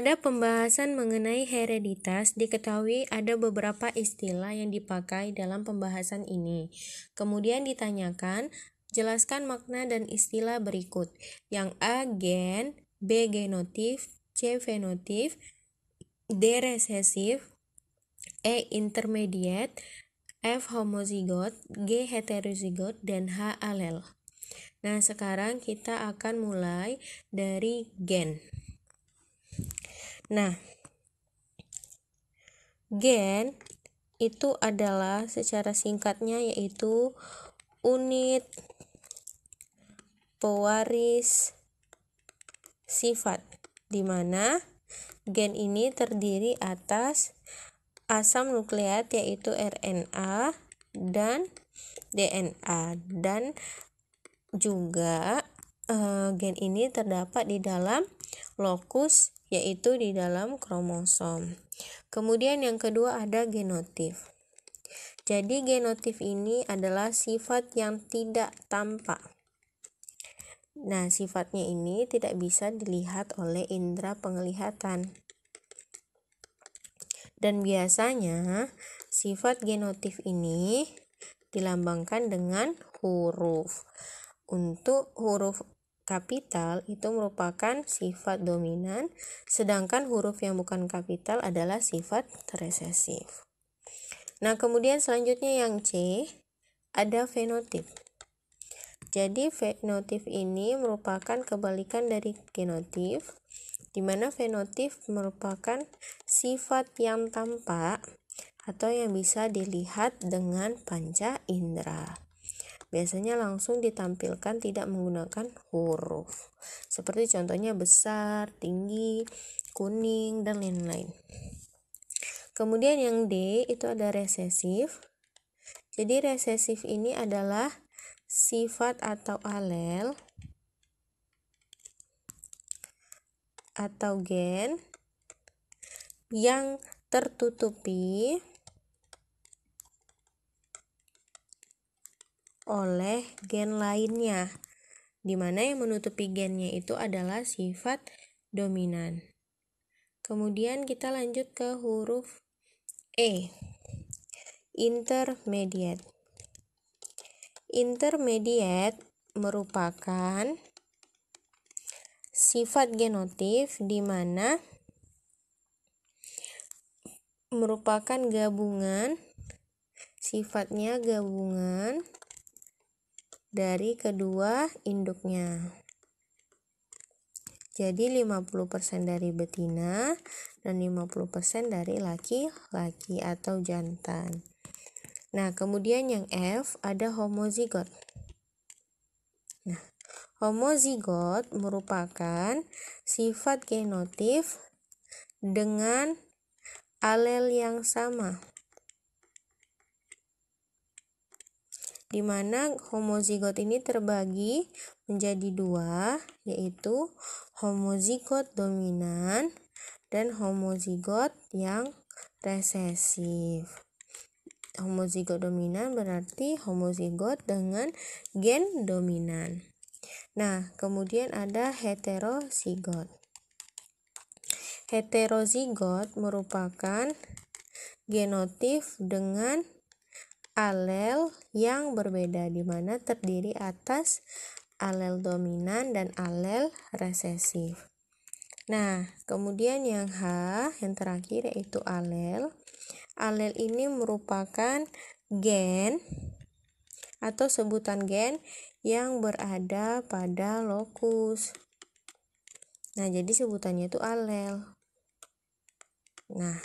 Pada pembahasan mengenai hereditas, diketahui ada beberapa istilah yang dipakai dalam pembahasan ini. Kemudian ditanyakan, jelaskan makna dan istilah berikut. Yang A gen, B genotif, C fenotif, D resesif, E intermediate, F homozigot, G heterozigot, dan H alel. Nah, sekarang kita akan mulai dari gen. Nah, gen itu adalah secara singkatnya yaitu unit pewaris sifat di mana gen ini terdiri atas asam nukleat yaitu RNA dan DNA dan juga uh, gen ini terdapat di dalam lokus yaitu di dalam kromosom. Kemudian yang kedua ada genotif. Jadi genotif ini adalah sifat yang tidak tampak. Nah, sifatnya ini tidak bisa dilihat oleh indera penglihatan. Dan biasanya sifat genotif ini dilambangkan dengan huruf. Untuk huruf kapital itu merupakan sifat dominan, sedangkan huruf yang bukan kapital adalah sifat resesif. Nah, kemudian selanjutnya yang C, ada fenotip. Jadi, fenotip ini merupakan kebalikan dari genotip, di mana fenotip merupakan sifat yang tampak atau yang bisa dilihat dengan panca indera biasanya langsung ditampilkan tidak menggunakan huruf seperti contohnya besar, tinggi, kuning, dan lain-lain kemudian yang D itu ada resesif jadi resesif ini adalah sifat atau alel atau gen yang tertutupi oleh gen lainnya, di mana yang menutupi gennya itu adalah sifat dominan. Kemudian kita lanjut ke huruf E. Intermediate. Intermediate merupakan sifat genotif di mana merupakan gabungan sifatnya gabungan dari kedua induknya. Jadi 50% dari betina dan 50% dari laki-laki atau jantan. Nah, kemudian yang F ada homozigot. Nah, homozigot merupakan sifat genotif dengan alel yang sama. di mana homozigot ini terbagi menjadi dua, yaitu homozigot dominan dan homozigot yang resesif. Homozigot dominan berarti homozigot dengan gen dominan. Nah, kemudian ada heterozigot. Heterozigot merupakan genotif dengan alel yang berbeda di mana terdiri atas alel dominan dan alel resesif. Nah, kemudian yang H yang terakhir yaitu alel. Alel ini merupakan gen atau sebutan gen yang berada pada lokus. Nah, jadi sebutannya itu alel. Nah,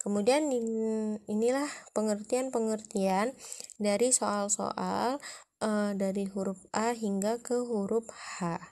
Kemudian inilah pengertian-pengertian dari soal-soal uh, dari huruf A hingga ke huruf H.